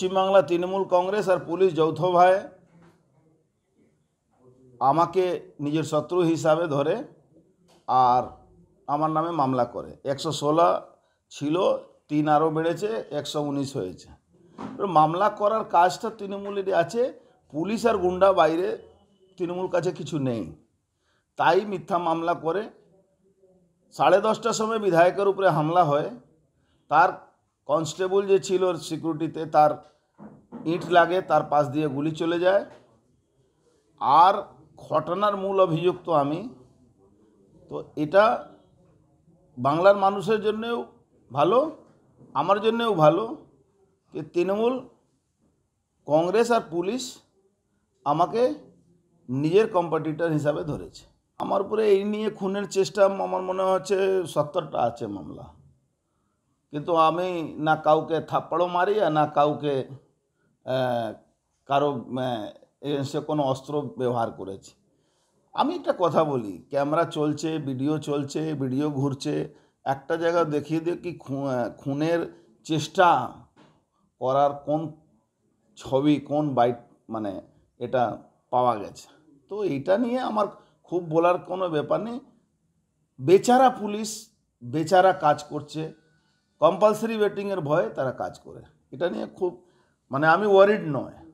পশ্চিমবাংলা তৃণমূল কংগ্রেস আর পুলিশ যৌথভাবে আমাকে নিজের শত্রু হিসাবে ধরে আর আমার নামে মামলা করে একশো ষোলো ছিল তিন আরও বেড়েছে একশো উনিশ হয়েছে মামলা করার কাজটা তৃণমূলের আছে পুলিশ আর গুন্ডা বাইরে তৃণমূল কাছে কিছু নেই তাই মিথ্যা মামলা করে সাড়ে দশটার সময় বিধায়কের উপরে হামলা হয় তার কনস্টেবল যে ছিল সিকিউরিটিতে তার ইট লাগে তার পাশ দিয়ে গুলি চলে যায় আর ঘটনার মূল অভিযুক্ত আমি তো এটা বাংলার মানুষের জন্যেও ভালো আমার জন্যেও ভালো যে তৃণমূল কংগ্রেস আর পুলিশ আমাকে নিজের কম্পিটিটার হিসাবে ধরেছে আমার উপরে এই নিয়ে খুনের চেষ্টা আমার মনে হচ্ছে সত্তরটা আছে মামলা কিন্তু আমি না কাউকে থাপ্পড়ও মারি আর না কাউকে কারো সে কোনো অস্ত্র ব্যবহার করেছি আমি একটা কথা বলি ক্যামেরা চলছে ভিডিও চলছে ভিডিও ঘুরছে একটা জায়গা দেখিয়ে দিও কি খুনের চেষ্টা করার কোন ছবি কোন বাইট মানে এটা পাওয়া গেছে তো এটা নিয়ে আমার খুব বলার কোনো ব্যাপার নেই বেচারা পুলিশ বেচারা কাজ করছে কম্পালসারি ওয়েটিংয়ের ভয়ে তারা কাজ করে এটা নিয়ে খুব মানে আমি ওয়ারিড নয়